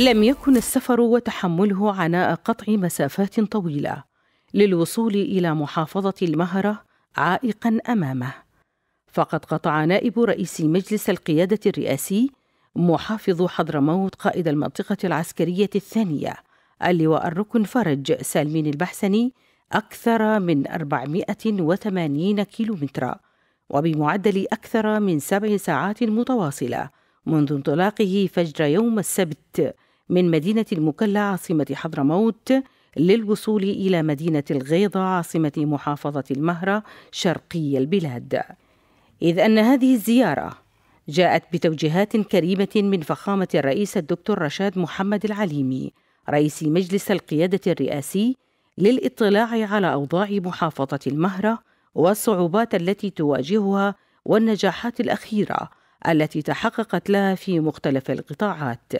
لم يكن السفر وتحمله عناء قطع مسافات طويله للوصول الى محافظه المهره عائقا امامه فقد قطع نائب رئيس مجلس القياده الرئاسي محافظ حضرموت قائد المنطقه العسكريه الثانيه اللواء الركن فرج سالمين البحسني أكثر من 480 كيلومترا وبمعدل أكثر من سبع ساعات متواصلة منذ انطلاقه فجر يوم السبت من مدينة المكلا عاصمة حضرموت للوصول إلى مدينة الغيضة عاصمة محافظة المهرة شرقي البلاد إذ أن هذه الزيارة جاءت بتوجيهات كريمة من فخامة الرئيس الدكتور رشاد محمد العليمي رئيس مجلس القيادة الرئاسي للاطلاع على أوضاع محافظة المهرة والصعوبات التي تواجهها والنجاحات الأخيرة التي تحققت لها في مختلف القطاعات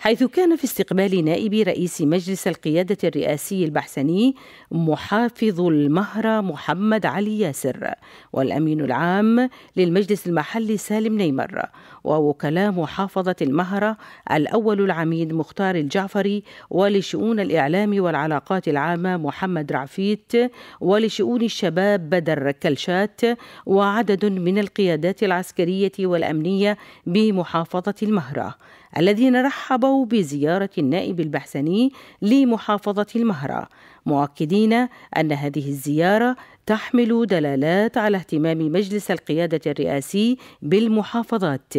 حيث كان في استقبال نائب رئيس مجلس القيادة الرئاسي البحسني محافظ المهرة محمد علي ياسر والأمين العام للمجلس المحلي سالم نيمر ووكلاء محافظة المهرة الأول العميد مختار الجعفري ولشؤون الإعلام والعلاقات العامة محمد رعفيت ولشؤون الشباب بدر كلشات وعدد من القيادات العسكرية والأمنية بمحافظة المهرة الذين رحبوا بزيارة النائب البحسني لمحافظة المهرة مؤكدين أن هذه الزيارة تحمل دلالات على اهتمام مجلس القيادة الرئاسي بالمحافظات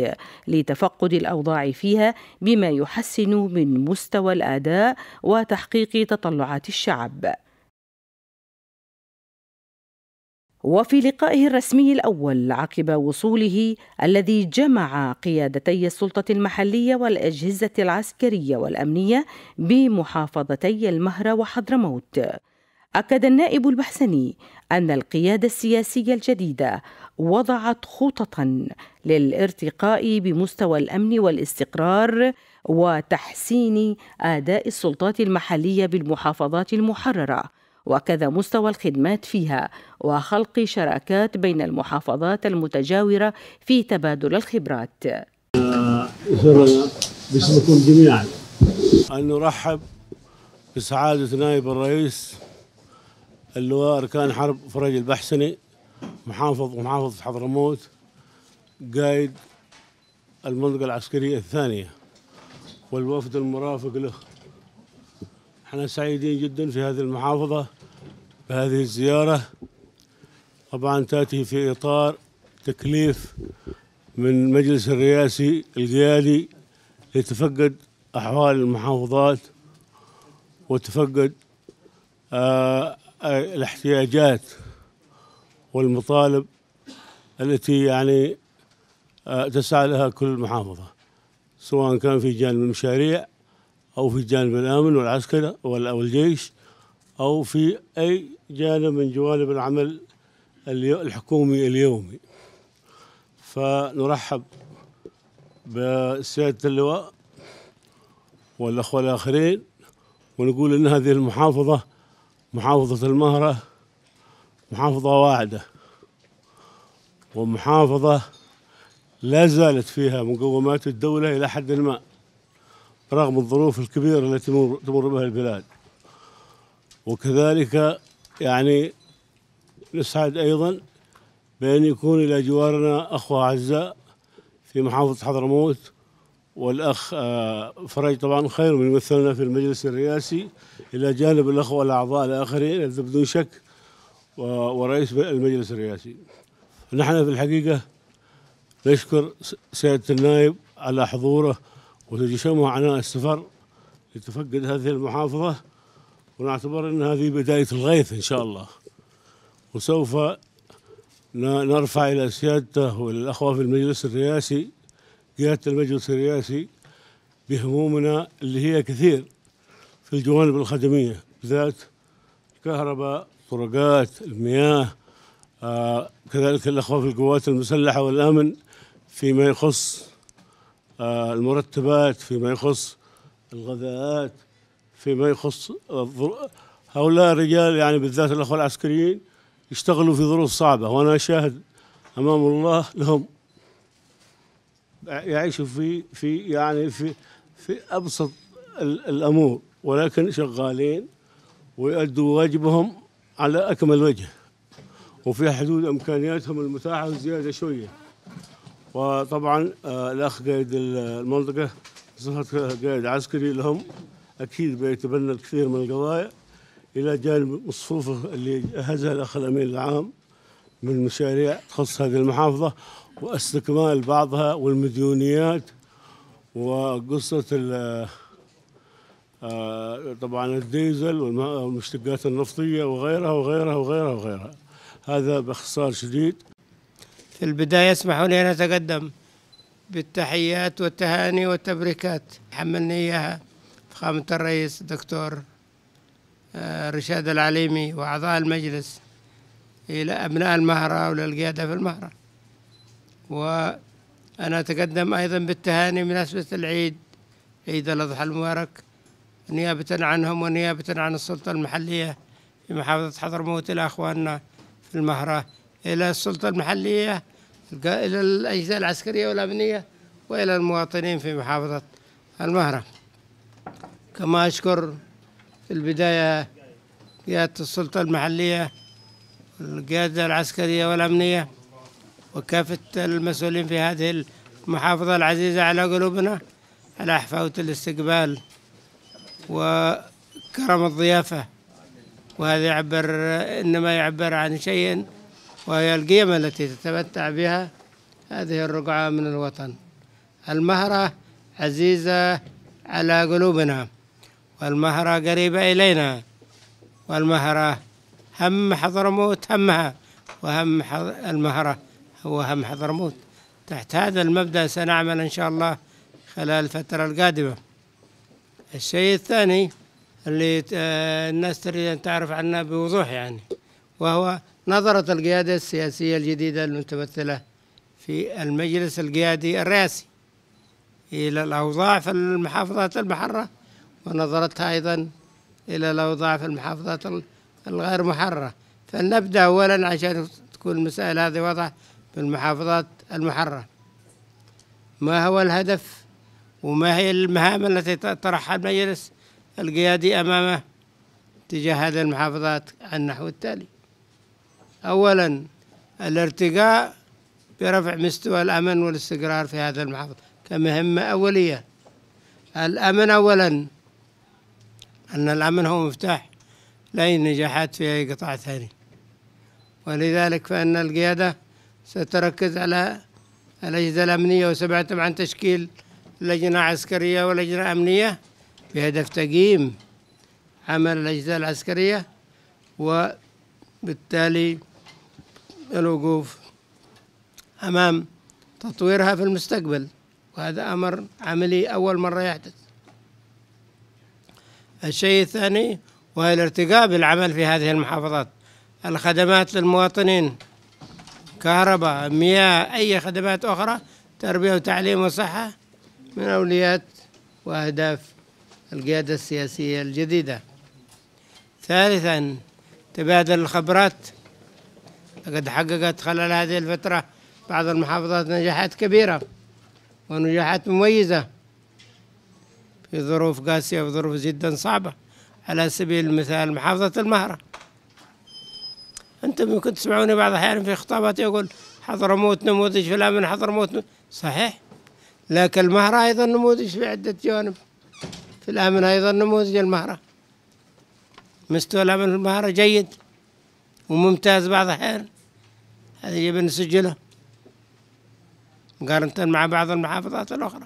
لتفقد الأوضاع فيها بما يحسن من مستوى الأداء وتحقيق تطلعات الشعب وفي لقائه الرسمي الاول عقب وصوله الذي جمع قيادتي السلطه المحليه والاجهزه العسكريه والامنيه بمحافظتي المهره وحضرموت اكد النائب البحسني ان القياده السياسيه الجديده وضعت خططا للارتقاء بمستوى الامن والاستقرار وتحسين اداء السلطات المحليه بالمحافظات المحرره وكذا مستوى الخدمات فيها وخلق شراكات بين المحافظات المتجاورة في تبادل الخبرات باسمكم جميعا أن نرحب بسعادة نائب الرئيس اللواء أركان حرب فرج البحسني محافظ محافظ حضرموت قائد المنطقة العسكرية الثانية والوفد المرافق له احنا سعيدين جدا في هذه المحافظة بهذه الزيارة طبعا تأتي في إطار تكليف من مجلس الرئاسي القيادي لتفقد أحوال المحافظات وتفقد آه الاحتياجات والمطالب التي يعني آه تسعى لها كل محافظة سواء كان في جانب المشاريع أو في الجانب الأمن والعسكري أو الجيش أو في أي جانب من جوانب العمل الحكومي اليومي فنرحب بسيادة اللواء والأخوة الآخرين ونقول إن هذه المحافظة محافظة المهرة محافظة واعدة ومحافظة لا زالت فيها مقومات الدولة إلى حد ما رغم الظروف الكبيرة التي تمر بها البلاد وكذلك يعني نسعد أيضا بأن يكون إلى جوارنا أخوة أعزاء في محافظة حضرموت والأخ آه، فرج طبعا خير من يمثلنا في المجلس الرئاسي إلى جانب الأخوة الأعضاء الآخرين بدون شك ورئيس المجلس الرئاسي نحن في الحقيقة نشكر سيادة النائب على حضوره وتجشمها عناء السفر لتفقد هذه المحافظة ونعتبر أن هذه بداية الغيث إن شاء الله وسوف نرفع إلى سيادته والأخوة في المجلس الرئاسي قيادة المجلس الرئاسي بهمومنا اللي هي كثير في الجوانب الخدمية بالذات الكهرباء طرقات المياه آه، كذلك الأخوة في القوات المسلحة والأمن فيما يخص آه، المرتبات فيما يخص الغذاءات فيما يخص آه، هؤلاء الرجال يعني بالذات الأخوة العسكريين يشتغلوا في ظروف صعبة وأنا أشاهد أمام الله لهم يعيشوا في في يعني في في أبسط الأمور ولكن شغالين ويؤدوا واجبهم على أكمل وجه وفي حدود إمكانياتهم المتاحة وزيادة شوية وطبعا آه، الاخ قائد المنطقه صفة قائد عسكري لهم اكيد بيتبنى الكثير من القضايا الى جانب مصفوفه اللي جهزها الاخ الامين العام من مشاريع تخص هذه المحافظه واستكمال بعضها والمديونيات وقصه آه، طبعا الديزل والمشتقات النفطيه وغيرها وغيرها وغيرها وغيرها هذا باختصار شديد في البداية اسمحوا لي أن أتقدم بالتحيات والتهاني والتبريكات حملني إياها فخامة الرئيس الدكتور آه، رشاد العليمي وأعضاء المجلس إلى أبناء المهرة وللقيادة في المهرة وأنا أتقدم أيضا بالتهاني بمناسبة العيد عيد الأضحى المبارك نيابة عنهم ونيابة عن السلطة المحلية في محافظة حضرموت إلى أخواننا في المهرة إلى السلطة المحلية إلى الأجهزة العسكرية والأمنية وإلى المواطنين في محافظة المهرة كما أشكر في البداية قيادة السلطة المحلية القيادة العسكرية والأمنية وكافة المسؤولين في هذه المحافظة العزيزة على قلوبنا على حفاوة الاستقبال وكرم الضيافة وهذا يعبر إنما يعبر عن شيء وهي القيمة التي تتمتع بها هذه الرقعة من الوطن المهرة عزيزة على قلوبنا والمهرة قريبة إلينا والمهرة هم حضرموت همها وهم المهرة هو هم حضرموت تحت هذا المبدأ سنعمل إن شاء الله خلال الفترة القادمة الشيء الثاني اللي الناس تريد أن تعرف عنه بوضوح يعني وهو نظرت القيادة السياسية الجديدة المتمثلة في المجلس القيادي الرئاسي إلى الأوضاع في المحافظات المحرة ونظرتها أيضا إلى الأوضاع في المحافظات الغير محرة فلنبدأ أولا عشان تكون المسائل هذه واضحة في المحافظات المحرة ما هو الهدف وما هي المهام التي طرحها المجلس القيادي أمامه تجاه هذه المحافظات عن النحو التالي أولا الارتقاء برفع مستوى الأمن والاستقرار في هذا المحافظ كمهمة أولية الأمن أولا أن الأمن هو مفتاح لأي نجاحات في أي قطاع ثاني ولذلك فإن القيادة ستركز على الأجهزة الأمنية وسمعتم عن تشكيل لجنة عسكرية ولجنة أمنية بهدف تقييم عمل الأجهزة العسكرية وبالتالي الوقوف أمام تطويرها في المستقبل وهذا أمر عملي أول مرة يحدث الشيء الثاني وهي الارتقاء بالعمل في هذه المحافظات الخدمات للمواطنين كهرباء مياه أي خدمات أخرى تربية وتعليم وصحة من أوليات وأهداف القيادة السياسية الجديدة ثالثا تبادل الخبرات قد حققت خلال هذه الفترة بعض المحافظات نجاحات كبيرة ونجاحات مميزة في ظروف قاسية وظروف جدا صعبة على سبيل المثال محافظة المهرة أنتم يمكن تسمعوني بعض الأحيان في خطاباتي يقول حضرموت نموذج الأمن حضر حضرموت صحيح لكن المهرة أيضا نموذج في عدة جوانب في الأمن أيضا نموذج المهرة مستوى الأمن في المهرة جيد وممتاز بعض الأحيان هذا يجب أن نسجله مقارنة مع بعض المحافظات الأخرى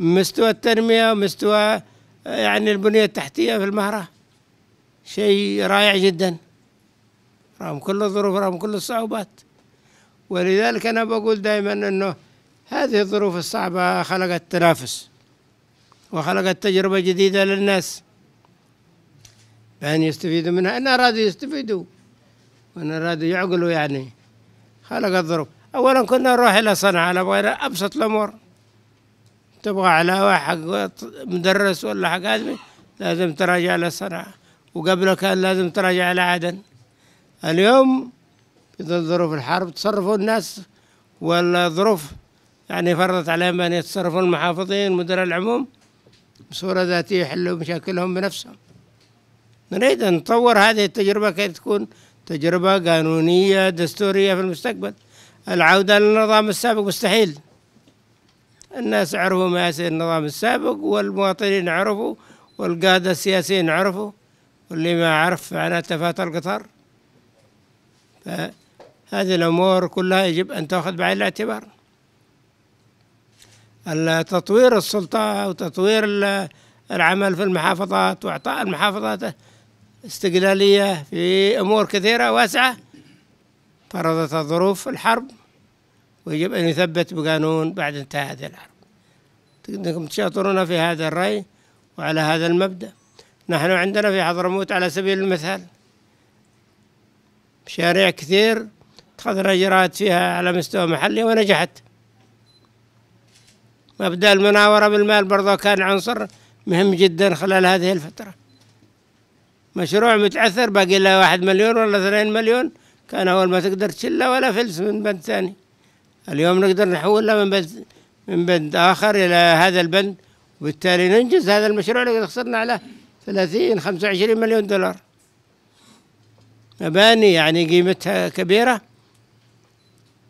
مستوى التنمية ومستوى آه، يعني البنية التحتية في المهرة شيء رائع جدا رغم كل الظروف رغم كل الصعوبات ولذلك أنا بقول دائما أنه هذه الظروف الصعبة خلقت تنافس وخلقت تجربة جديدة للناس بأن يستفيدوا منها إن أرادوا يستفيدوا وإن أرادوا يعقلوا يعني خلق الظروف أولا كنا نروح إلى صنعاء نبغى أبسط الأمور تبغى علاوة حق مدرس ولا حق آدمي لازم تراجع إلى صنعاء وقبل كان لازم تراجع إلى عدن اليوم إذا ظروف الحرب تصرفوا الناس والظروف يعني فرضت عليهم أن يتصرفوا المحافظين مدراء العموم بصورة ذاتية يحلوا مشاكلهم بنفسهم نريد أن نطور هذه التجربة كي تكون تجربة قانونية دستورية في المستقبل العودة للنظام السابق مستحيل الناس عرفوا ما يصير النظام السابق والمواطنين عرفوا والقادة السياسيين عرفوا واللي ما عرف معناته تفات القطار فهذه الأمور كلها يجب أن تأخذ بعين الاعتبار تطوير السلطة وتطوير العمل في المحافظات وإعطاء المحافظات استقلالية في أمور كثيرة واسعة فرضتها الظروف الحرب ويجب أن يثبت بقانون بعد انتهاء هذه الحرب أنكم تشاطرون في هذا الرأي وعلى هذا المبدأ نحن عندنا في حضرموت على سبيل المثال مشاريع كثير اتخذنا إجراءات فيها على مستوى محلي ونجحت مبدأ المناورة بالمال برضه كان عنصر مهم جدا خلال هذه الفترة مشروع متعثر باقي له واحد مليون ولا اثنين مليون كان أول ما تقدر تشله ولا فلس من بند ثاني اليوم نقدر نحوله من بند من بند آخر إلى هذا البند وبالتالي ننجز هذا المشروع اللي خسرنا عليه 30 25 مليون دولار مباني يعني قيمتها كبيرة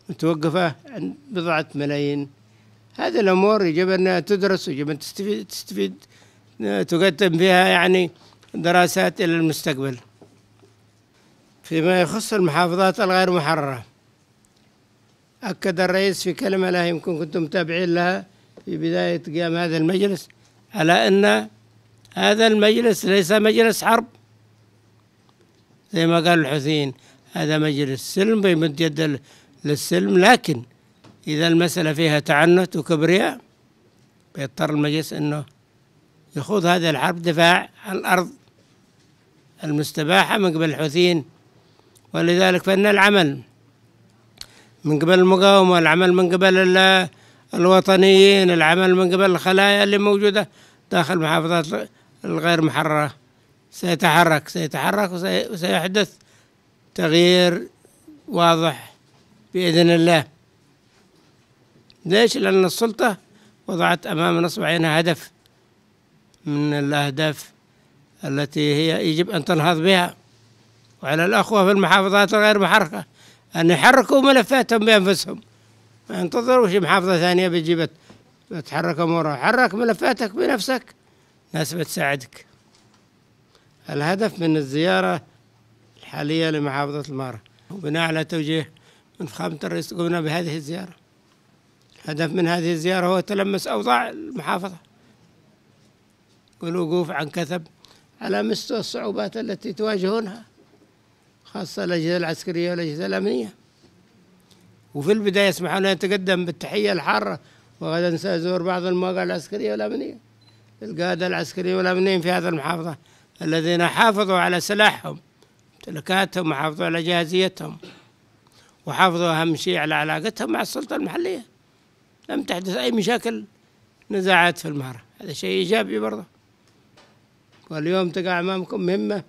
متوقفة عند بضعة ملايين هذه الأمور يجب أن تدرس ويجب أن تستفيد تستفيد تقدم فيها يعني دراسات إلى المستقبل فيما يخص المحافظات الغير محررة أكد الرئيس في كلمة لا يمكن كنتم متابعين لها في بداية قيام هذا المجلس على أن هذا المجلس ليس مجلس حرب زي ما قال الحوثيين هذا مجلس سلم بيمد يد للسلم لكن إذا المسألة فيها تعنت وكبرياء بيضطر المجلس أنه يخوض هذه الحرب دفاع عن الأرض المستباحة من قبل الحوثيين ولذلك فإن العمل من قبل المقاومة العمل من قبل الوطنيين العمل من قبل الخلايا اللي موجودة داخل محافظات الغير محررة سيتحرك سيتحرك وسيحدث تغيير واضح بإذن الله ليش؟ لأن السلطة وضعت أمام نصب عينها هدف من الأهداف التي هي يجب أن تنهض بها وعلى الأخوة في المحافظات الغير محركة أن يحركوا ملفاتهم بأنفسهم ما ينتظروا شي محافظة ثانية بتجيب تحرك أمورها حرك ملفاتك بنفسك ناس بتساعدك الهدف من الزيارة الحالية لمحافظة المارة وبناء على توجيه من فخامة الرئيس قمنا بهذه الزيارة الهدف من هذه الزيارة هو تلمس أوضاع المحافظة والوقوف عن كثب على مستوى الصعوبات التي تواجهونها خاصة الأجهزة العسكرية والأجهزة الأمنية وفي البداية اسمحوا لنا نتقدم بالتحية الحارة وغدا سأزور بعض المواقع العسكرية والأمنية للقادة العسكريين والأمنيين في هذه المحافظة الذين حافظوا على سلاحهم امتلاكاتهم وحافظوا على جاهزيتهم وحافظوا أهم شيء على علاقتهم مع السلطة المحلية لم تحدث أي مشاكل نزاعات في المهرة هذا شيء إيجابي برضه واليوم تقع أمامكم مهمة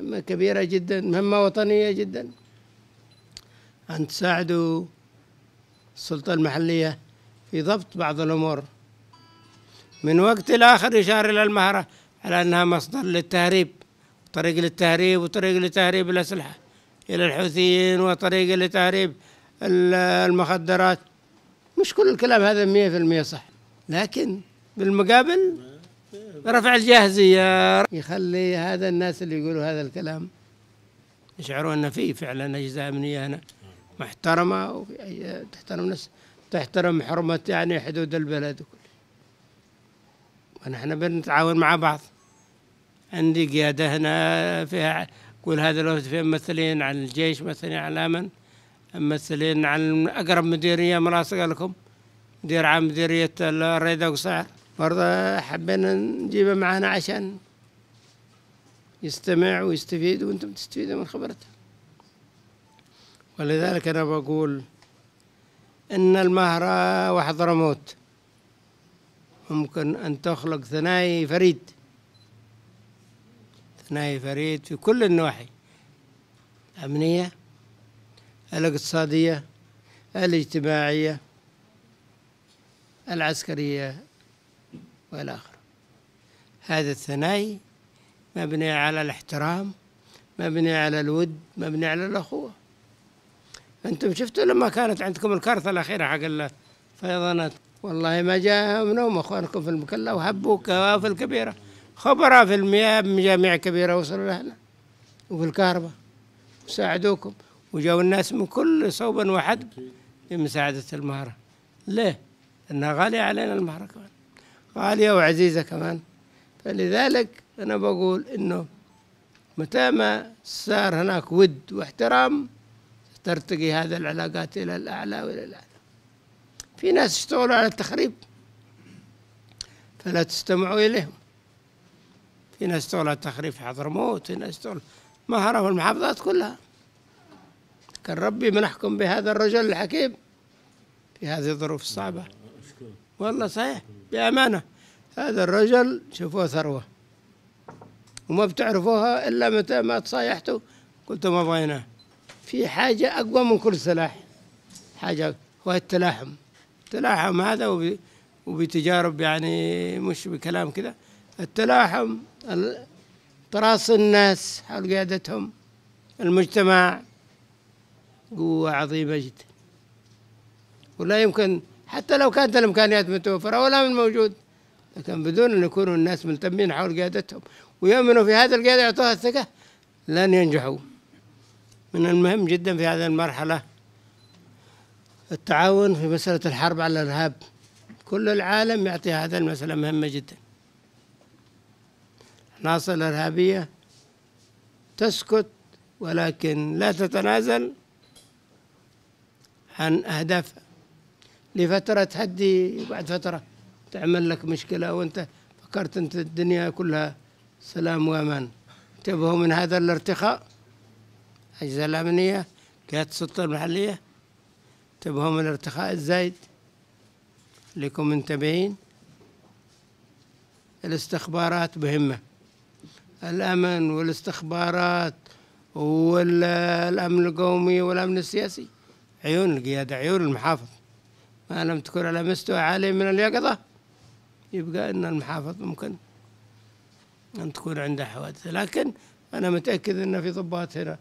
مهمة كبيرة جدا مهمة وطنية جدا أن تساعدوا السلطة المحلية في ضبط بعض الأمور من وقت لآخر يشار إلى المهرة على أنها مصدر للتهريب طريق للتهريب وطريق لتهريب الأسلحة إلى الحوثيين وطريق لتهريب المخدرات مش كل الكلام هذا مية في المية صح لكن بالمقابل رفع الجاهزية يخلي هذا الناس اللي يقولوا هذا الكلام يشعروا أن في فعلا أجزاء أمنية هنا محترمة تحترم نفس تحترم حرمة يعني حدود البلد وكل ونحن بنتعاون مع بعض عندي قيادة هنا فيها كل هذا لو فيها ممثلين عن الجيش ممثلين عن الأمن ممثلين عن أقرب مديرية ملاصقة لكم مدير عام مديرية الريدة وسعر برضه حبينا نجيبه معانا عشان يستمع ويستفيد وانتم تستفيدوا من خبرته ولذلك انا بقول ان المهرة وحضرموت ممكن ان تخلق ثنائي فريد ثنائي فريد في كل النواحي الامنيه الاقتصاديه الاجتماعيه العسكريه وإلى آخره هذا الثنائي مبني على الاحترام مبني على الود مبني على الأخوة أنتم شفتوا لما كانت عندكم الكارثة الأخيرة حق الفيضانات والله ما جاءهم نوم أخوانكم في المكلة وهبوا كوافل كبيرة خبراء في المياه بمجاميع كبيرة وصلوا لهنا وفي الكهرباء وساعدوكم وجاءوا الناس من كل صوب وحد لمساعدة المهرة ليه؟ لأنها غالية علينا المهرة كمان غالية وعزيزة كمان فلذلك أنا بقول إنه متى ما صار هناك ود واحترام ترتقي هذه العلاقات إلى الأعلى وإلى الأعلى في ناس اشتغلوا على التخريب فلا تستمعوا إليهم في ناس اشتغلوا على التخريب حضر حضرموت في ناس اشتغلوا مهرة والمحافظات كلها كان ربي منحكم بهذا الرجل الحكيم في هذه الظروف الصعبة والله صحيح بأمانة هذا الرجل شوفوه ثروة وما بتعرفوها إلا متى ما تصايحتوا قلتوا ما بغيناه في حاجة أقوى من كل سلاح حاجة هو التلاحم التلاحم هذا وبتجارب يعني مش بكلام كذا التلاحم تراص الناس حول قيادتهم المجتمع قوة عظيمة جدا ولا يمكن حتى لو كانت الإمكانيات متوفرة ولا من موجود لكن بدون أن يكونوا الناس ملتمين حول قيادتهم ويؤمنوا في هذا القيادة يعطوها الثقة لن ينجحوا من المهم جدا في هذه المرحلة التعاون في مسألة الحرب على الإرهاب كل العالم يعطي هذا المسألة مهمة جدا العناصر الإرهابية تسكت ولكن لا تتنازل عن أهدافها لفترة تهدي بعد فترة تعمل لك مشكلة وأنت فكرت أنت الدنيا كلها سلام وأمان انتبهوا من هذا الارتخاء الأجهزة الأمنية جهات السلطة المحلية انتبهوا من الارتخاء الزايد لكم منتبهين الاستخبارات مهمة الأمن والاستخبارات والأمن القومي والأمن السياسي عيون القيادة عيون المحافظ ما لم تكن على مستوى عالي من اليقظة يبقى أن المحافظ ممكن أن تكون عنده حوادث لكن أنا متأكد أن في ضباط هنا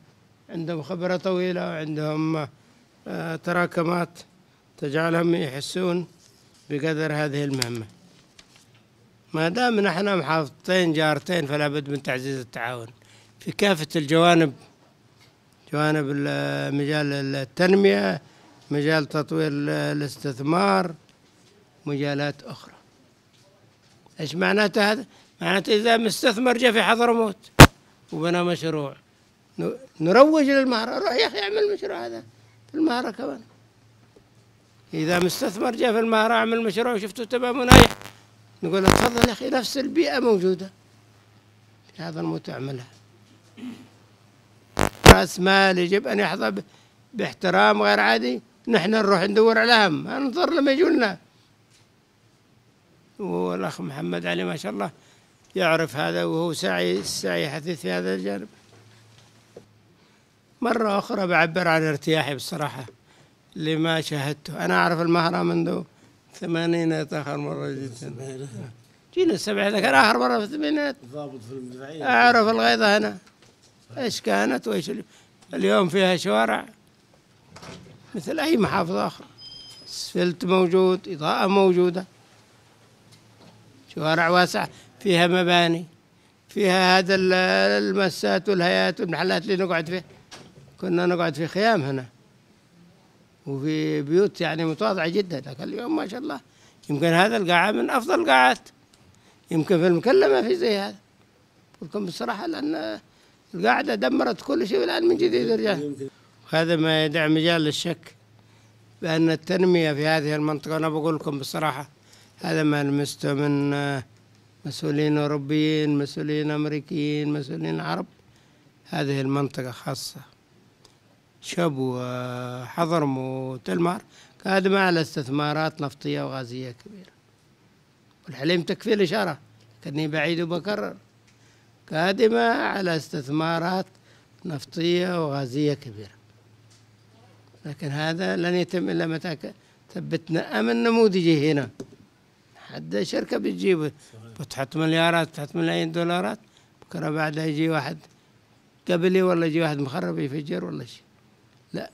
عندهم خبرة طويلة وعندهم آه، تراكمات تجعلهم يحسون بقدر هذه المهمة ما دام نحن محافظتين جارتين فلا بد من تعزيز التعاون في كافة الجوانب جوانب مجال التنمية مجال تطوير الاستثمار مجالات أخرى إيش معناته هذا؟ معناته إذا مستثمر جاء في حضرموت وبنى مشروع نروج للمهرة روح يا أخي اعمل مشروع هذا في المهرة كمان إذا مستثمر جاء في المهرة اعمل مشروع وشفته تمام منايح نقول له تفضل يا أخي نفس البيئة موجودة في هذا الموت أعملها رأس مال يجب أن يحظى باحترام غير عادي نحن نروح ندور عليهم ننظر لما يجونا والأخ محمد علي ما شاء الله يعرف هذا وهو سعي سعي حثيث في هذا الجانب مرة أخرى بعبر عن ارتياحي بصراحة لما شاهدته أنا أعرف المهرة منذ الثمانينات آخر مرة جيت جينا السبعينات كان آخر مرة في الثمانينات ضابط في المدفعية أعرف الغيضة هنا إيش كانت وإيش اليوم فيها شوارع مثل أي محافظة أخرى اسفلت موجود إضاءة موجودة شوارع واسعة فيها مباني فيها هذا المسات والهيات والمحلات اللي نقعد فيها كنا نقعد في خيام هنا وفي بيوت يعني متواضعة جدا لكن اليوم ما شاء الله يمكن هذا القاعة من أفضل القاعات يمكن في المكلمة في زي هذا لكم بصراحة لأن القاعدة دمرت كل شيء والآن من جديد رجال وهذا ما يدع مجال للشك بأن التنمية في هذه المنطقة أنا بقول لكم بصراحة هذا ما لمسته من آه، مسؤولين أوروبيين مسؤولين أمريكيين مسؤولين عرب هذه المنطقة خاصة شب وحضرم وتلمار قادمة على استثمارات نفطية وغازية كبيرة والحليم تكفي الإشارة لكني بعيد وبكرر قادمة على استثمارات نفطية وغازية كبيرة لكن هذا لن يتم إلا متى ثبتنا أمن نموذجي هنا حد شركة بتجيب بتحط مليارات تحط ملايين دولارات بكرة بعدها يجي واحد قبلي ولا يجي واحد مخرب يفجر ولا شيء لا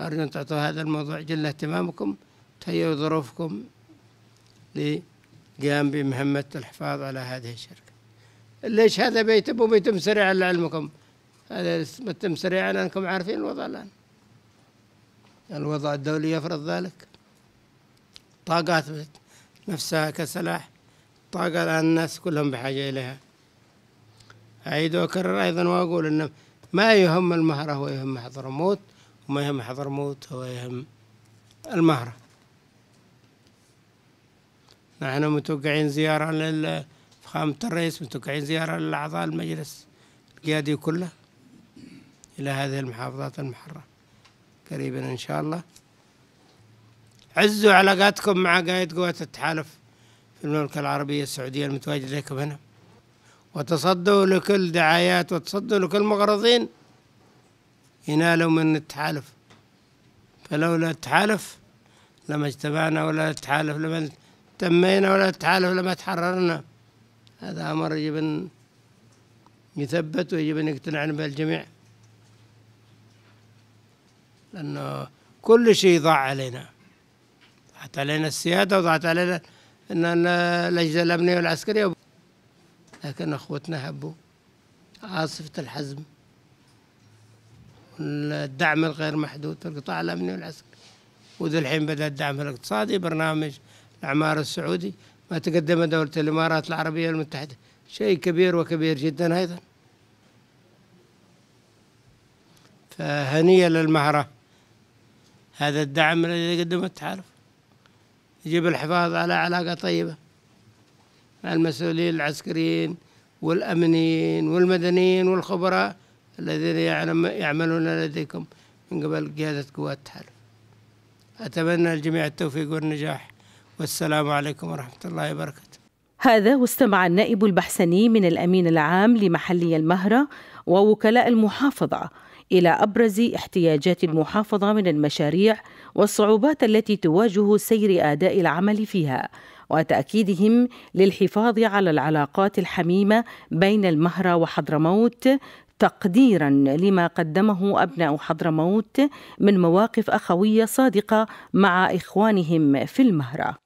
أرجو أن تعطوا هذا الموضوع جل اهتمامكم تهيئوا ظروفكم لقيام بمهمة الحفاظ على هذه الشركة ليش هذا بيتم وبيتم سريعا لعلمكم هذا بيتم سريعا لأنكم عارفين الوضع الآن الوضع الدولي يفرض ذلك طاقات نفسها كسلاح طاقة الآن الناس كلهم بحاجة إليها أعيد وأكرر أيضا وأقول أن ما يهم المهرة هو يهم حضرموت وما يهم حضرموت هو يهم المهرة نحن متوقعين زيارة لل فخامة الرئيس متوقعين زيارة لأعضاء المجلس القيادي كله إلى هذه المحافظات المحرمة قريبا إن شاء الله عزوا علاقاتكم مع قائد قوات التحالف في المملكة العربية السعودية المتواجد لكم هنا وتصدوا لكل دعايات وتصدوا لكل مغرضين ينالوا من التحالف فلولا التحالف لما اجتمعنا ولا التحالف لما تمينا ولا التحالف لما تحررنا هذا أمر يجب أن يثبت ويجب أن يقتنعنا به الجميع لأنه كل شيء ضاع علينا ضاعت علينا السيادة وضاعت علينا أن الأجهزة الأمنية والعسكرية لكن أخوتنا هبوا عاصفة الحزم الدعم الغير محدود في القطاع الأمني والعسكري وذي الحين بدأ الدعم الاقتصادي برنامج الأعمار السعودي ما تقدم دولة الإمارات العربية المتحدة شيء كبير وكبير جدا أيضا فهنية للمهرة هذا الدعم الذي يقدمه التحالف يجب الحفاظ على علاقة طيبة مع المسؤولين العسكريين والأمنيين والمدنيين والخبراء الذين يعملون لديكم من قبل قيادة قوات التحالف أتمنى الجميع التوفيق والنجاح والسلام عليكم ورحمة الله وبركاته هذا واستمع النائب البحسني من الأمين العام لمحلي المهرة ووكلاء المحافظة إلى أبرز احتياجات المحافظة من المشاريع والصعوبات التي تواجه سير أداء العمل فيها وتأكيدهم للحفاظ على العلاقات الحميمة بين المهرة وحضرموت تقديرا لما قدمه ابناء حضرموت من مواقف اخويه صادقه مع اخوانهم في المهره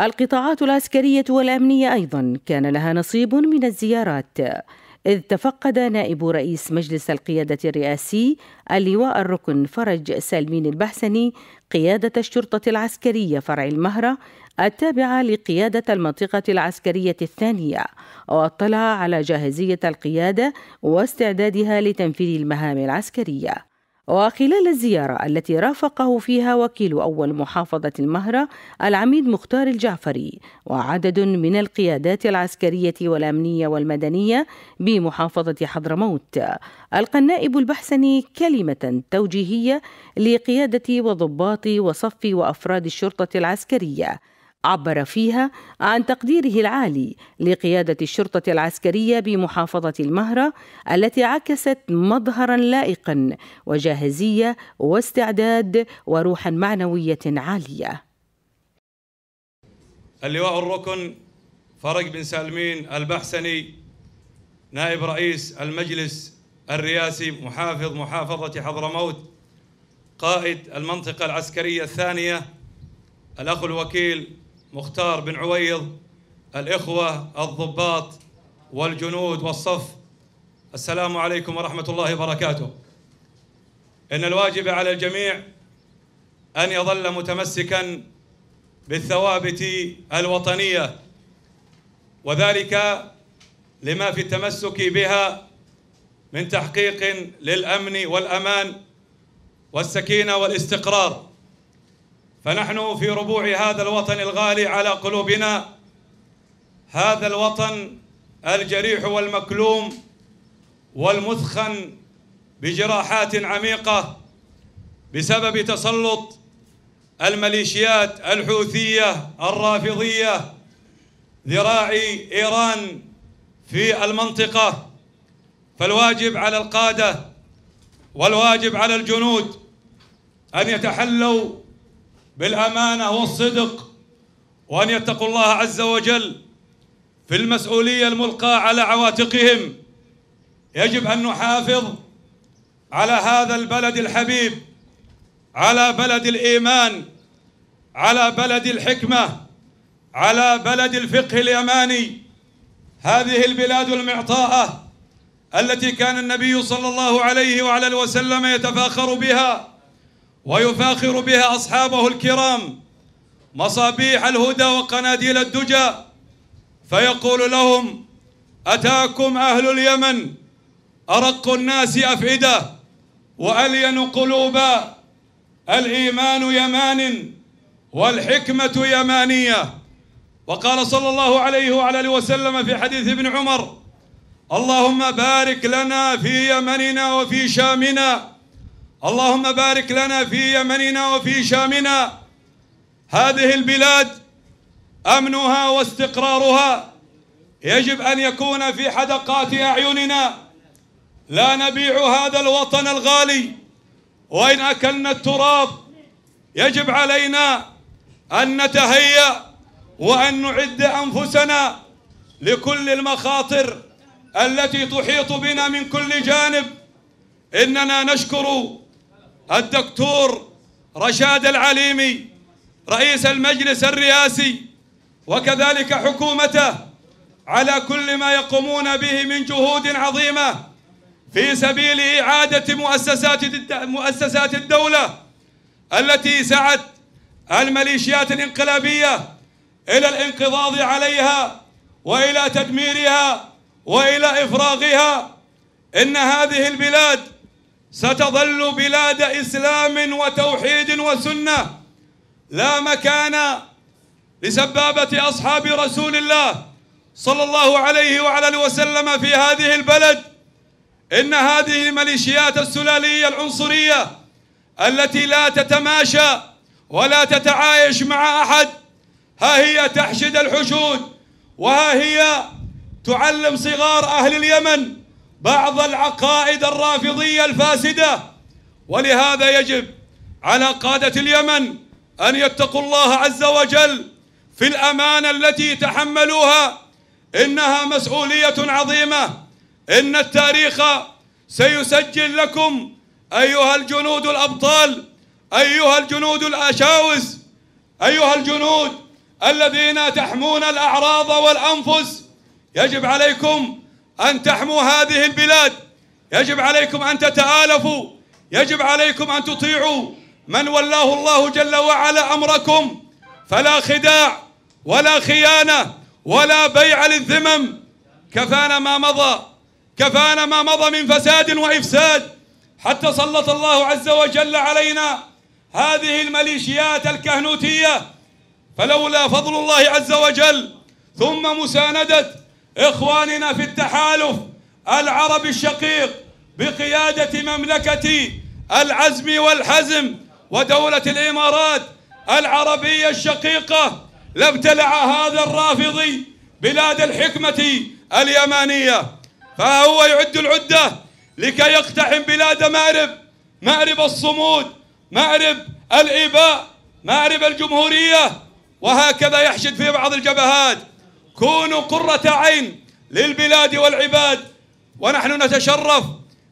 القطاعات العسكريه والامنيه ايضا كان لها نصيب من الزيارات إذ تفقد نائب رئيس مجلس القيادة الرئاسي اللواء الركن فرج سالمين البحسني قيادة الشرطة العسكرية فرع المهرة التابعة لقيادة المنطقة العسكرية الثانية واطلع على جاهزية القيادة واستعدادها لتنفيذ المهام العسكرية وخلال الزيارة التي رافقه فيها وكيل أول محافظة المهرة العميد مختار الجعفري وعدد من القيادات العسكرية والأمنية والمدنية بمحافظة حضرموت ألقى النائب البحسني كلمة توجيهية لقيادة وضباط وصف وأفراد الشرطة العسكرية عبر فيها عن تقديره العالي لقيادة الشرطة العسكرية بمحافظة المهرة التي عكست مظهرا لائقا وجاهزية واستعداد وروحا معنوية عالية اللواء الركن فرج بن سالمين البحسني نائب رئيس المجلس الرئاسي محافظ محافظة حضرموت قائد المنطقة العسكرية الثانية الأخ الوكيل مختار بن عويض الإخوة الضباط والجنود والصف السلام عليكم ورحمة الله وبركاته إن الواجب على الجميع أن يظل متمسكا بالثوابت الوطنية وذلك لما في التمسك بها من تحقيق للأمن والأمان والسكينة والاستقرار فنحن في ربوع هذا الوطن الغالي على قلوبنا هذا الوطن الجريح والمكلوم والمثخن بجراحات عميقة بسبب تسلط الميليشيات الحوثية الرافضية ذراعي إيران في المنطقة فالواجب على القادة والواجب على الجنود أن يتحلوا بالأمانة والصدق وأن يتقوا الله عز وجل في المسؤولية الملقاة على عواتقهم يجب أن نحافظ على هذا البلد الحبيب على بلد الإيمان على بلد الحكمة على بلد الفقه اليماني هذه البلاد المعطاءة التي كان النبي صلى الله عليه وعلى وسلم يتفاخر بها ويفاخر بها أصحابه الكرام مصابيح الهدى وقناديل الدجى فيقول لهم أتاكم أهل اليمن أرق الناس أفئدة وألين قلوبا الإيمان يمان والحكمة يمانية وقال صلى الله عليه وعلى اله وسلم في حديث ابن عمر اللهم بارك لنا في يمننا وفي شامنا اللهم بارك لنا في يمننا وفي شامنا هذه البلاد امنها واستقرارها يجب ان يكون في حدقات اعيننا لا نبيع هذا الوطن الغالي وان اكلنا التراب يجب علينا ان نتهيا وان نعد انفسنا لكل المخاطر التي تحيط بنا من كل جانب اننا نشكر الدكتور رشاد العليمي رئيس المجلس الرئاسي وكذلك حكومته على كل ما يقومون به من جهود عظيمة في سبيل إعادة مؤسسات مؤسسات الدولة التي سعت الميليشيات الانقلابية إلى الانقضاض عليها وإلى تدميرها وإلى إفراغها إن هذه البلاد ستظل بلاد إسلام وتوحيد وسنة لا مكان لسبابة أصحاب رسول الله صلى الله عليه وعلى اله وسلم في هذه البلد إن هذه الميليشيات السلالية العنصرية التي لا تتماشى ولا تتعايش مع أحد ها هي تحشد الحشود وها هي تعلم صغار أهل اليمن بعض العقائد الرافضية الفاسدة ولهذا يجب على قادة اليمن أن يتقوا الله عز وجل في الأمانة التي تحملوها إنها مسؤولية عظيمة إن التاريخ سيسجل لكم أيها الجنود الأبطال أيها الجنود الأشاوس أيها الجنود الذين تحمون الأعراض والأنفس يجب عليكم أن تحموا هذه البلاد يجب عليكم أن تتآلفوا يجب عليكم أن تطيعوا من ولاه الله جل وعلا أمركم فلا خداع ولا خيانة ولا بيع للذمم كفانا ما مضى كفانا ما مضى من فساد وإفساد حتى سلط الله عز وجل علينا هذه المليشيات الكهنوتية فلولا فضل الله عز وجل ثم مساندة إخواننا في التحالف العربي الشقيق بقيادة مملكة العزم والحزم ودولة الإمارات العربية الشقيقة لابتلع هذا الرافضي بلاد الحكمة اليمانية فهو يعد العدة لكي يقتحم بلاد مأرب مأرب الصمود مأرب الإباء مأرب الجمهورية وهكذا يحشد في بعض الجبهات كونوا قرة عين للبلاد والعباد ونحن نتشرف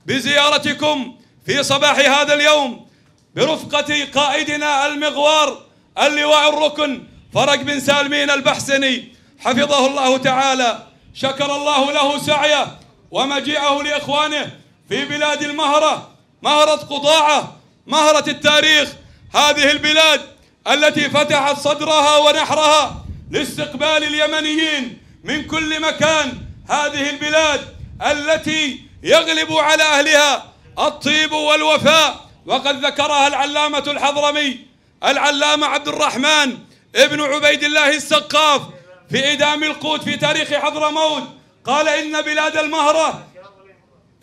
بزيارتكم في صباح هذا اليوم برفقة قائدنا المغوار اللواء الركن فرج بن سالمين البحسني حفظه الله تعالى شكر الله له سعيه ومجيئه لإخوانه في بلاد المهرة مهرة قضاعة مهرة التاريخ هذه البلاد التي فتحت صدرها ونحرها لاستقبال اليمنيين من كل مكان هذه البلاد التي يغلب على أهلها الطيب والوفاء وقد ذكرها العلامة الحضرمي العلامة عبد الرحمن ابن عبيد الله السقاف في إدام القوت في تاريخ حضرموت قال إن بلاد المهرة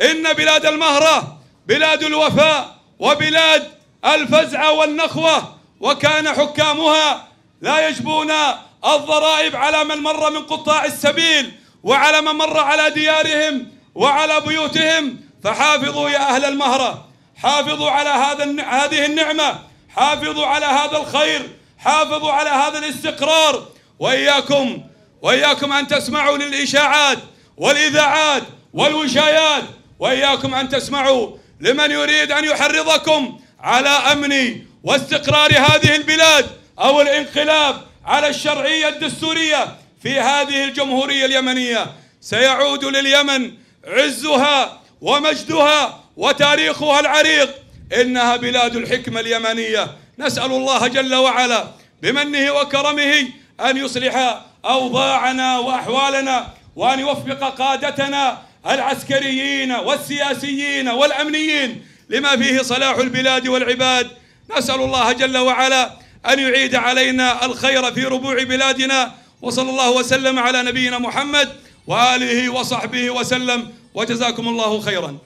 إن بلاد المهرة بلاد الوفاء وبلاد الفزع والنخوة وكان حكامها لا يجبون الضرائب على من مر من قطاع السبيل وعلى من مر على ديارهم وعلى بيوتهم فحافظوا يا أهل المهرة حافظوا على هذا هذه النعمة حافظوا على هذا الخير حافظوا على هذا الاستقرار وإياكم وإياكم أن تسمعوا للإشاعات والإذاعات والوشايات وإياكم أن تسمعوا لمن يريد أن يحرضكم على أمن واستقرار هذه البلاد أو الانقلاب على الشرعية الدستورية في هذه الجمهورية اليمنية سيعود لليمن عزها ومجدها وتاريخها العريق إنها بلاد الحكمة اليمنية نسأل الله جل وعلا بمنه وكرمه أن يصلح أوضاعنا وأحوالنا وأن يوفق قادتنا العسكريين والسياسيين والأمنيين لما فيه صلاح البلاد والعباد نسأل الله جل وعلا أن يعيد علينا الخير في ربوع بلادنا وصلى الله وسلم على نبينا محمد وآله وصحبه وسلم وجزاكم الله خيرا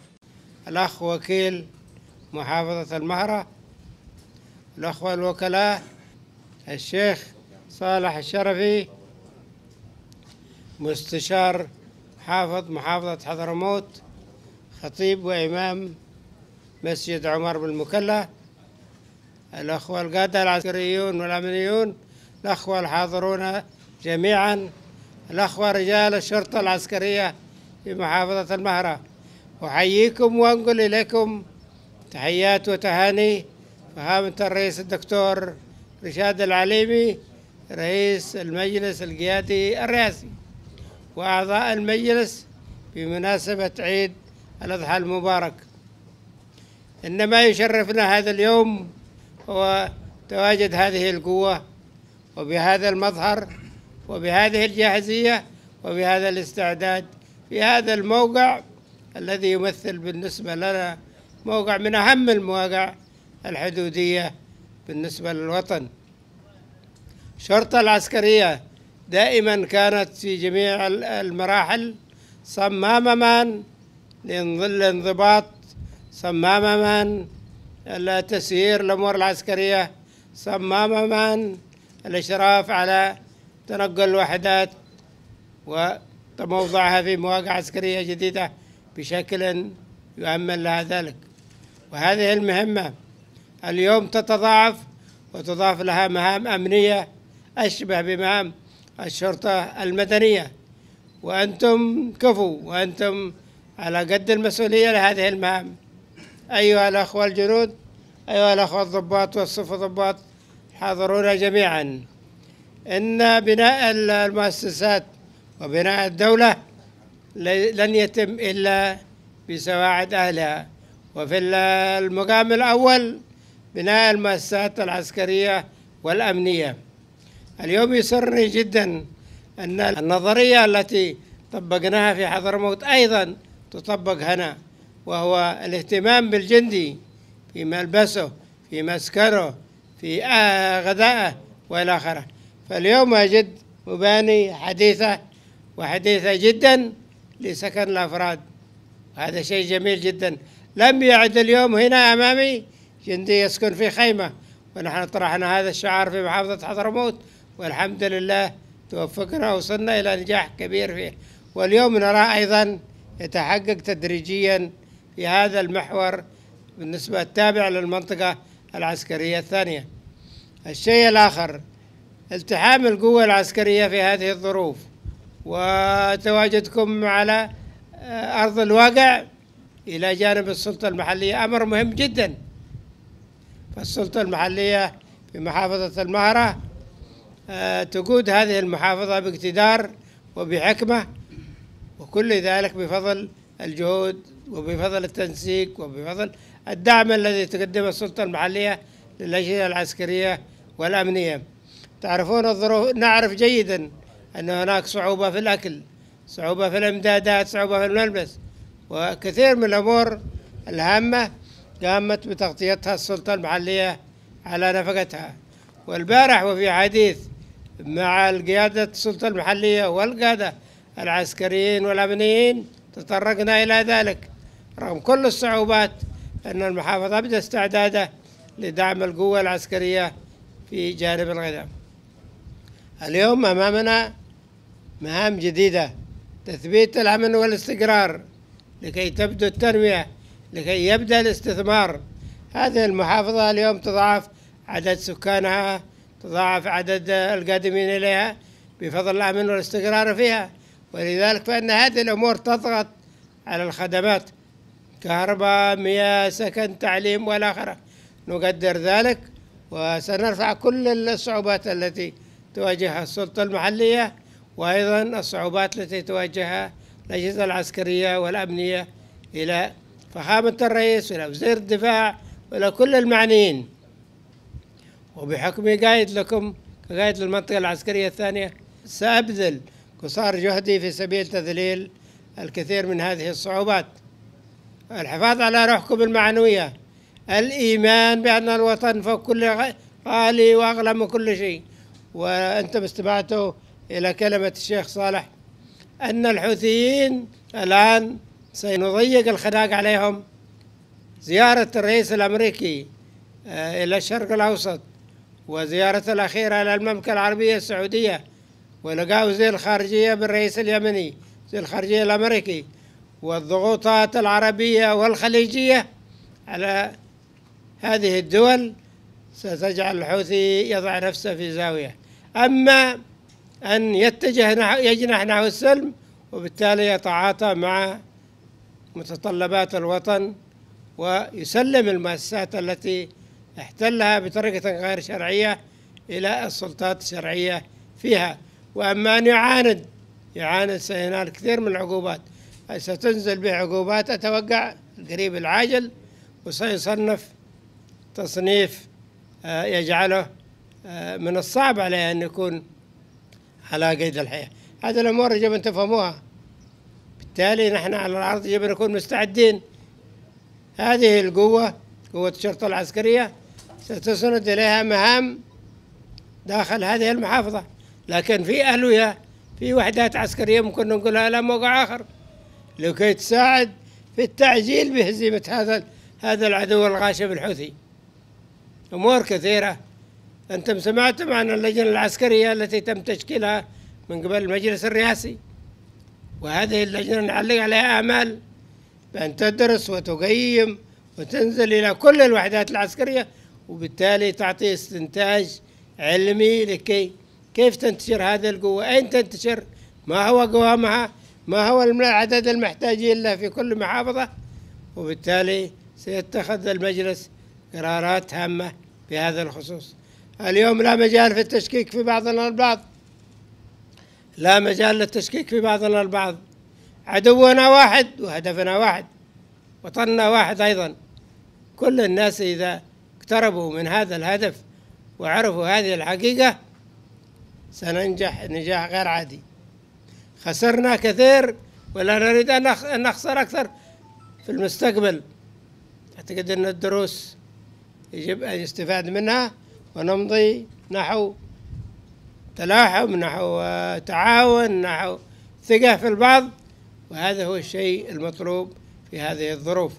الأخ وكيل محافظة المهرة الأخوة الوكلاء الشيخ صالح الشرفي مستشار حافظ محافظة حضرموت خطيب وإمام مسجد عمر مكلا الأخوة القادة العسكريون والأمنيون الأخوة الحاضرون جميعا الأخوة رجال الشرطة العسكرية في محافظة المهرة أحييكم وأنقل إليكم تحيات وتهاني فخامة الرئيس الدكتور رشاد العليمي رئيس المجلس القيادي الرئاسي وأعضاء المجلس بمناسبة عيد الأضحى المبارك إنما يشرفنا هذا اليوم وتواجد هذه القوة وبهذا المظهر وبهذه الجاهزية وبهذا الاستعداد في هذا الموقع الذي يمثل بالنسبة لنا موقع من أهم المواقع الحدودية بالنسبة للوطن الشرطة العسكرية دائما كانت في جميع المراحل صمامة من لانضباط صمامة من تسيير الأمور العسكرية صمام امان الإشراف على تنقل الوحدات وتموضعها في مواقع عسكرية جديدة بشكل يؤمن لها ذلك وهذه المهمة اليوم تتضاعف وتضاف لها مهام أمنية أشبه بمهام الشرطة المدنية وأنتم كفو وأنتم على قد المسؤولية لهذه المهام أيها الأخوة الجنود أيها الأخوة الضباط والصف الضباط حاضرونا جميعا إن بناء المؤسسات وبناء الدولة لن يتم إلا بسواعد أهلها وفي المقام الأول بناء المؤسسات العسكرية والأمنية اليوم يسرني جدا أن النظرية التي طبقناها في حضرموت أيضا تطبق هنا وهو الاهتمام بالجندي في ملبسه في مسكره في آه، غذائه والى اخره فاليوم اجد مباني حديثه وحديثه جدا لسكن الافراد هذا شيء جميل جدا لم يعد اليوم هنا امامي جندي يسكن في خيمه ونحن طرحنا هذا الشعار في محافظه حضرموت والحمد لله توفقنا وصلنا الى نجاح كبير فيه واليوم نرى ايضا يتحقق تدريجيا في هذا المحور بالنسبة التابع للمنطقة العسكرية الثانية الشيء الآخر التحام القوة العسكرية في هذه الظروف وتواجدكم على آه، أرض الواقع إلى جانب السلطة المحلية أمر مهم جدا فالسلطة المحلية في محافظة المهرة آه، تقود هذه المحافظة باقتدار وبحكمة وكل ذلك بفضل الجهود وبفضل التنسيق وبفضل الدعم الذي تقدمه السلطة المحلية للأجهزة العسكرية والأمنية تعرفون الظروف نعرف جيدا أن هناك صعوبة في الأكل صعوبة في الإمدادات صعوبة في الملبس وكثير من الأمور الهامة قامت بتغطيتها السلطة المحلية على نفقتها والبارح وفي حديث مع القيادة السلطة المحلية والقادة العسكريين والأمنيين تطرقنا إلى ذلك رغم كل الصعوبات أن المحافظة بدأت استعداده لدعم القوة العسكرية في جانب الغذاء اليوم أمامنا مهام جديدة تثبيت الأمن والاستقرار لكي تبدو التنمية لكي يبدأ الاستثمار هذه المحافظة اليوم تضاعف عدد سكانها تضاعف عدد القادمين إليها بفضل الأمن والاستقرار فيها ولذلك فإن هذه الأمور تضغط على الخدمات كهرباء مياه سكن تعليم والآخرة نقدر ذلك وسنرفع كل الصعوبات التي تواجهها السلطة المحلية وأيضا الصعوبات التي تواجهها الأجهزة العسكرية والأمنية إلى فخامة الرئيس إلى وزير الدفاع وإلى كل المعنيين وبحكم قائد لكم كقائد للمنطقة العسكرية الثانية سأبذل قصار جهدي في سبيل تذليل الكثير من هذه الصعوبات الحفاظ على روحكم المعنوية الإيمان بأن الوطن فوق كل غالي وأغلى من كل شيء وأنتم استمعتوا إلى كلمة الشيخ صالح أن الحوثيين الآن سنضيق الخناق عليهم زيارة الرئيس الأمريكي آه، إلى الشرق الأوسط وزيارته الأخيرة إلى المملكة العربية السعودية ولقاء وزير الخارجية بالرئيس اليمني وزير الخارجية الأمريكي والضغوطات العربية والخليجية على هذه الدول ستجعل الحوثي يضع نفسه في زاوية أما أن يتجه نحو يجنح نحو السلم وبالتالي يتعاطى مع متطلبات الوطن ويسلم المؤسسات التي احتلها بطريقة غير شرعية إلى السلطات الشرعية فيها وأما أن يعاند يعاند سينال كثير من العقوبات ستنزل به عقوبات أتوقع القريب العاجل وسيصنف تصنيف آه، يجعله آه، من الصعب عليه أن يكون على قيد الحياة هذه الأمور يجب أن تفهموها بالتالي نحن على الأرض يجب أن نكون مستعدين هذه القوة قوة الشرطة العسكرية ستسند إليها مهام داخل هذه المحافظة لكن في أهلها في وحدات عسكرية ممكن ننقلها إلى موقع آخر لكي تساعد في التعجيل بهزيمة هذا هذا العدو الغاشم الحوثي أمور كثيرة أنتم سمعتم عن اللجنة العسكرية التي تم تشكيلها من قبل المجلس الرئاسي وهذه اللجنة نعلق عليها آمال بأن تدرس وتقيم وتنزل إلى كل الوحدات العسكرية وبالتالي تعطي استنتاج علمي لكي كيف تنتشر هذه القوة أين تنتشر ما هو قوامها ما هو العدد المحتاجين له في كل محافظة وبالتالي سيتخذ المجلس قرارات هامة بهذا الخصوص اليوم لا مجال في التشكيك في بعضنا البعض لا مجال للتشكيك في بعضنا البعض عدونا واحد وهدفنا واحد وطننا واحد أيضا كل الناس إذا اقتربوا من هذا الهدف وعرفوا هذه الحقيقة سننجح نجاح غير عادي خسرنا كثير ولا نريد أن نخسر أكثر في المستقبل أعتقد أن الدروس يجب أن يستفاد منها ونمضي نحو تلاحم نحو تعاون نحو ثقة في البعض وهذا هو الشيء المطلوب في هذه الظروف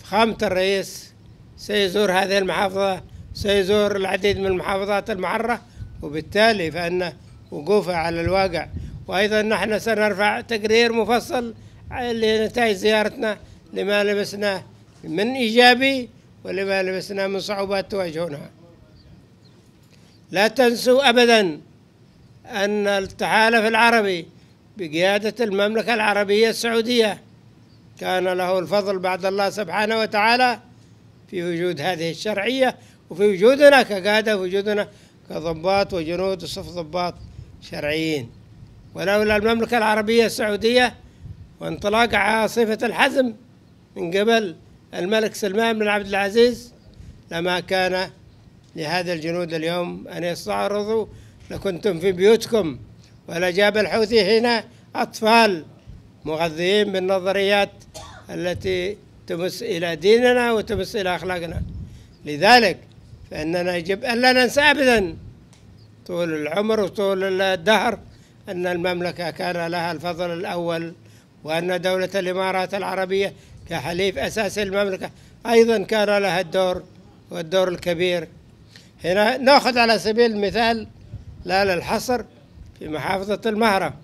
فخامة الرئيس سيزور هذه المحافظة سيزور العديد من المحافظات المعرة وبالتالي فانه وقوفه على الواقع وأيضا نحن سنرفع تقرير مفصل لنتائج زيارتنا لما لمسناه من إيجابي ولما لمسناه من صعوبات تواجهونها لا تنسوا أبدا أن التحالف العربي بقيادة المملكة العربية السعودية كان له الفضل بعد الله سبحانه وتعالى في وجود هذه الشرعية وفي وجودنا كقادة وجودنا كضباط وجنود وصف ضباط شرعيين ولولا المملكة العربية السعودية وانطلاق عاصفة الحزم من قبل الملك سلمان بن عبد العزيز لما كان لهذا الجنود اليوم أن يستعرضوا لكنتم في بيوتكم ولجاب الحوثي هنا أطفال مغذيين بالنظريات التي تمس إلى ديننا وتمس إلى أخلاقنا لذلك فإننا يجب أن لا ننسى أبدا طول العمر وطول الدهر أن المملكة كان لها الفضل الأول وأن دولة الإمارات العربية كحليف أساسي المملكة أيضا كان لها الدور والدور الكبير هنا ناخذ على سبيل المثال لا للحصر في محافظة المهرة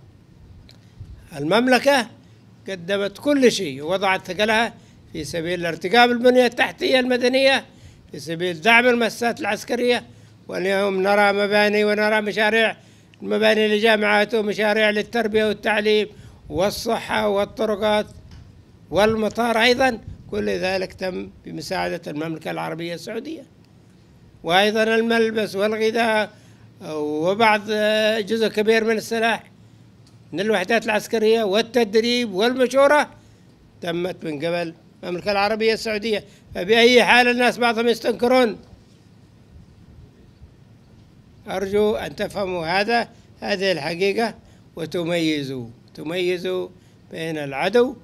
المملكة قدمت كل شيء ووضعت ثقلها في سبيل ارتكاب البنية التحتية المدنية في سبيل دعم المؤسسات العسكرية واليوم نرى مباني ونرى مشاريع مباني للجامعات ومشاريع للتربية والتعليم والصحة والطرقات والمطار أيضا كل ذلك تم بمساعدة المملكة العربية السعودية وأيضا الملبس والغذاء وبعض جزء كبير من السلاح من الوحدات العسكرية والتدريب والمشورة تمت من قبل المملكة العربية السعودية فبأي حال الناس بعضهم يستنكرون أرجو أن تفهموا هذا هذه الحقيقة وتميزوا تميزوا بين العدو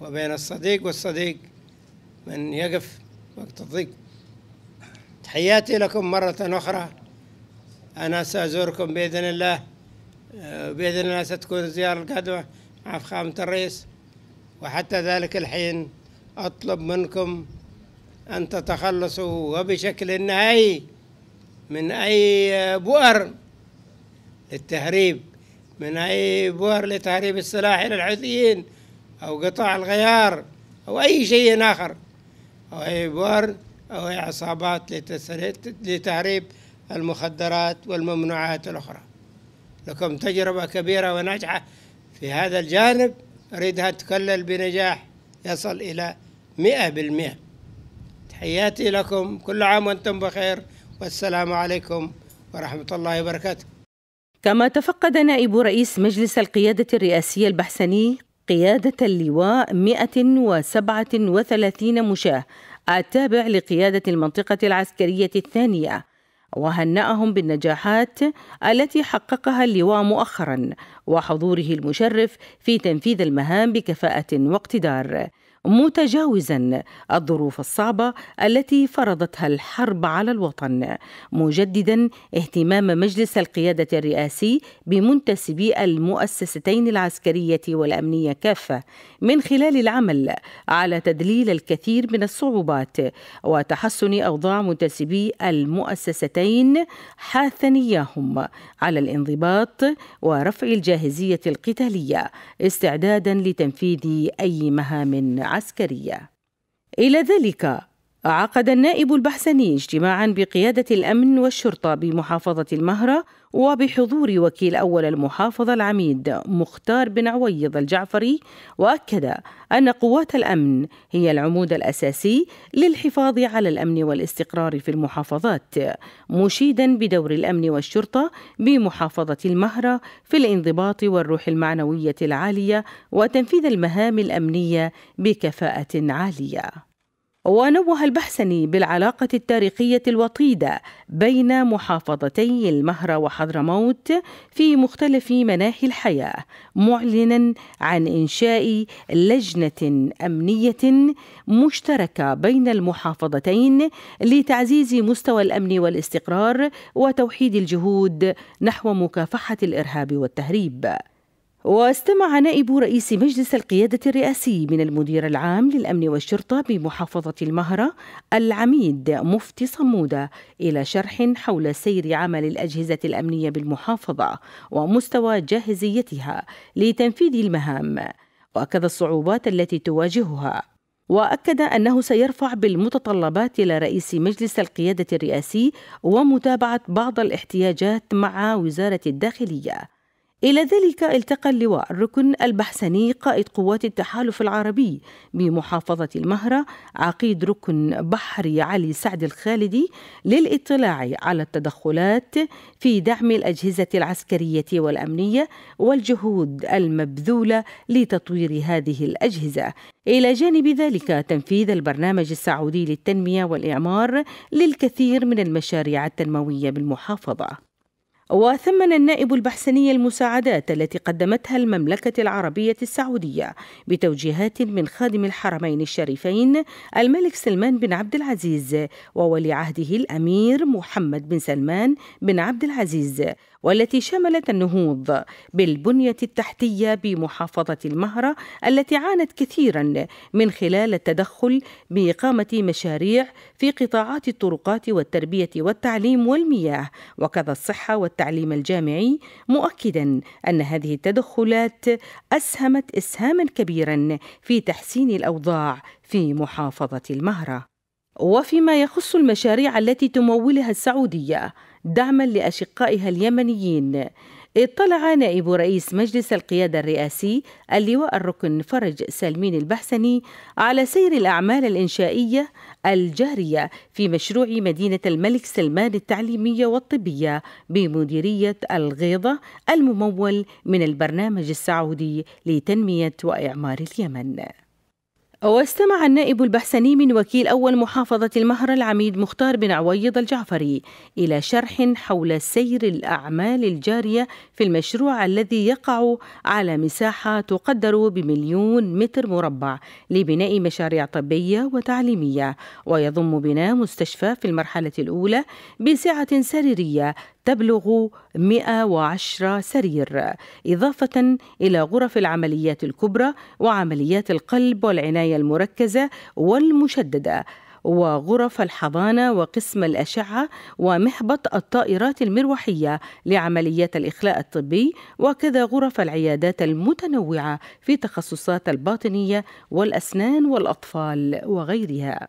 وبين الصديق والصديق من يقف وقت الضيق تحياتي لكم مرة أخرى أنا سأزوركم بإذن الله آه، بإذن الله ستكون الزيارة القادمة مع فخامة الرئيس وحتى ذلك الحين أطلب منكم أن تتخلصوا وبشكل نهائي من أي بؤر للتهريب من أي بؤر لتهريب السلاح إلى الحوثيين أو قطاع الغيار أو أي شيء آخر أو أي بؤر أو أي عصابات لتهريب المخدرات والممنوعات الأخرى لكم تجربة كبيرة وناجحة في هذا الجانب أريدها تكلل بنجاح يصل إلى مئة بالمئة تحياتي لكم كل عام وأنتم بخير والسلام عليكم ورحمة الله وبركاته كما تفقد نائب رئيس مجلس القيادة الرئاسية البحسني قيادة اللواء 137 مشاة التابع لقيادة المنطقة العسكرية الثانية وهنأهم بالنجاحات التي حققها اللواء مؤخرا وحضوره المشرف في تنفيذ المهام بكفاءة واقتدار متجاوزا الظروف الصعبه التي فرضتها الحرب على الوطن مجددا اهتمام مجلس القياده الرئاسي بمنتسبي المؤسستين العسكريه والامنيه كافه من خلال العمل على تدليل الكثير من الصعوبات وتحسن اوضاع منتسبي المؤسستين حاثا اياهم على الانضباط ورفع الجاهزيه القتاليه استعدادا لتنفيذ اي مهام عسكريه إلى ذلك عقد النائب البحسني اجتماعا بقيادة الأمن والشرطة بمحافظة المهرة وبحضور وكيل أول المحافظة العميد مختار بن عويض الجعفري وأكد أن قوات الأمن هي العمود الأساسي للحفاظ على الأمن والاستقرار في المحافظات مشيدا بدور الأمن والشرطة بمحافظة المهرة في الانضباط والروح المعنوية العالية وتنفيذ المهام الأمنية بكفاءة عالية ونوه البحسني بالعلاقة التاريخية الوطيدة بين محافظتي المهرة وحضرموت في مختلف مناحي الحياة، معلنا عن إنشاء لجنة أمنية مشتركة بين المحافظتين لتعزيز مستوى الأمن والاستقرار وتوحيد الجهود نحو مكافحة الإرهاب والتهريب. واستمع نائب رئيس مجلس القيادة الرئاسي من المدير العام للأمن والشرطة بمحافظة المهرة العميد مفتي صمودة إلى شرح حول سير عمل الأجهزة الأمنية بالمحافظة ومستوى جاهزيتها لتنفيذ المهام وأكد الصعوبات التي تواجهها واكد انه سيرفع بالمتطلبات الى رئيس مجلس القياده الرئاسي ومتابعه بعض الاحتياجات مع وزاره الداخليه إلى ذلك التقى اللواء الركن البحسني قائد قوات التحالف العربي بمحافظة المهرة عقيد ركن بحري علي سعد الخالدي للاطلاع على التدخلات في دعم الأجهزة العسكرية والأمنية والجهود المبذولة لتطوير هذه الأجهزة إلى جانب ذلك تنفيذ البرنامج السعودي للتنمية والإعمار للكثير من المشاريع التنموية بالمحافظة وثمن النائب البحسيني المساعدات التي قدمتها المملكة العربية السعودية بتوجيهات من خادم الحرمين الشريفين الملك سلمان بن عبد العزيز وولي عهده الأمير محمد بن سلمان بن عبد العزيز والتي شملت النهوض بالبنية التحتية بمحافظة المهرة التي عانت كثيرا من خلال التدخل بإقامة مشاريع في قطاعات الطرقات والتربية والتعليم والمياه وكذا الصحة والتعليم الجامعي مؤكدا أن هذه التدخلات أسهمت إسهاما كبيرا في تحسين الأوضاع في محافظة المهرة وفيما يخص المشاريع التي تمولها السعوديه دعما لأشقائها اليمنيين اطلع نائب رئيس مجلس القيادة الرئاسي اللواء الركن فرج سلمين البحسني على سير الأعمال الإنشائية الجارية في مشروع مدينة الملك سلمان التعليمية والطبية بمديرية الغيضة الممول من البرنامج السعودي لتنمية وإعمار اليمن واستمع النائب البحسني من وكيل أول محافظة المهرة العميد مختار بن عويض الجعفري إلى شرح حول سير الأعمال الجارية في المشروع الذي يقع على مساحة تقدر بمليون متر مربع لبناء مشاريع طبية وتعليمية ويضم بناء مستشفى في المرحلة الأولى بسعة سريرية تبلغ 110 سرير إضافة إلى غرف العمليات الكبرى وعمليات القلب والعناية المركزة والمشددة وغرف الحضانة وقسم الأشعة ومحبط الطائرات المروحية لعمليات الإخلاء الطبي وكذا غرف العيادات المتنوعة في تخصصات الباطنية والأسنان والأطفال وغيرها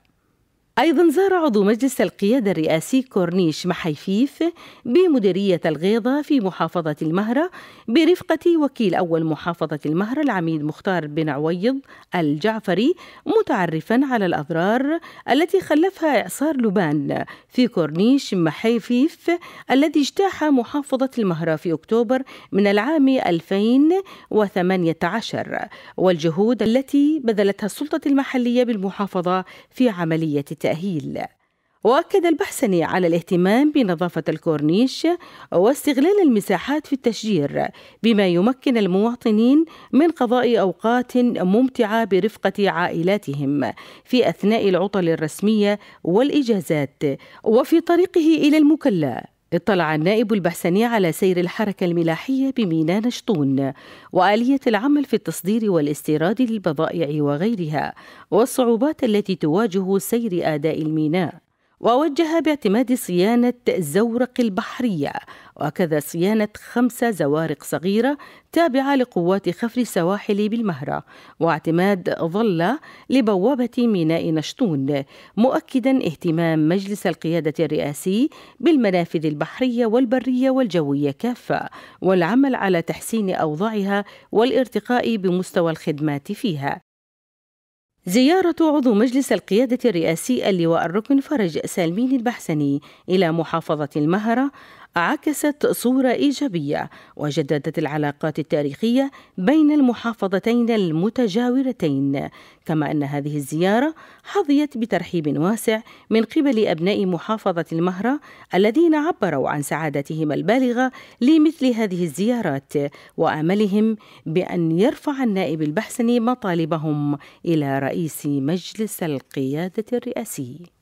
أيضا زار عضو مجلس القيادة الرئاسي كورنيش محيفيف بمديرية الغيضة في محافظة المهرة برفقة وكيل أول محافظة المهرة العميد مختار بن عويض الجعفري متعرفا على الأضرار التي خلفها إعصار لبان في كورنيش محيفيف الذي اجتاح محافظة المهرة في أكتوبر من العام 2018 والجهود التي بذلتها السلطة المحلية بالمحافظة في عملية التأهيل وأكد البحسني على الاهتمام بنظافة الكورنيش واستغلال المساحات في التشجير بما يمكن المواطنين من قضاء أوقات ممتعة برفقة عائلاتهم في أثناء العطل الرسمية والإجازات وفي طريقه إلى المكلا اطلع النائب البحسني على سير الحركة الملاحية بميناء نشطون وآلية العمل في التصدير والاستيراد للبضائع وغيرها والصعوبات التي تواجه سير آداء الميناء ووجه باعتماد صيانة زورق البحرية وكذا صيانة خمسة زوارق صغيرة تابعة لقوات خفر السواحل بالمهرة واعتماد ظلة لبوابة ميناء نشطون مؤكدا اهتمام مجلس القيادة الرئاسي بالمنافذ البحرية والبرية والجوية كافة والعمل على تحسين أوضاعها والارتقاء بمستوى الخدمات فيها زيارة عضو مجلس القيادة الرئاسي اللواء الركن فرج سالمين البحسني إلى محافظة المهرة عكست صورة إيجابية وجددت العلاقات التاريخية بين المحافظتين المتجاورتين كما أن هذه الزيارة حظيت بترحيب واسع من قبل أبناء محافظة المهرة الذين عبروا عن سعادتهم البالغة لمثل هذه الزيارات وأملهم بأن يرفع النائب البحسني مطالبهم إلى رئيس مجلس القيادة الرئاسي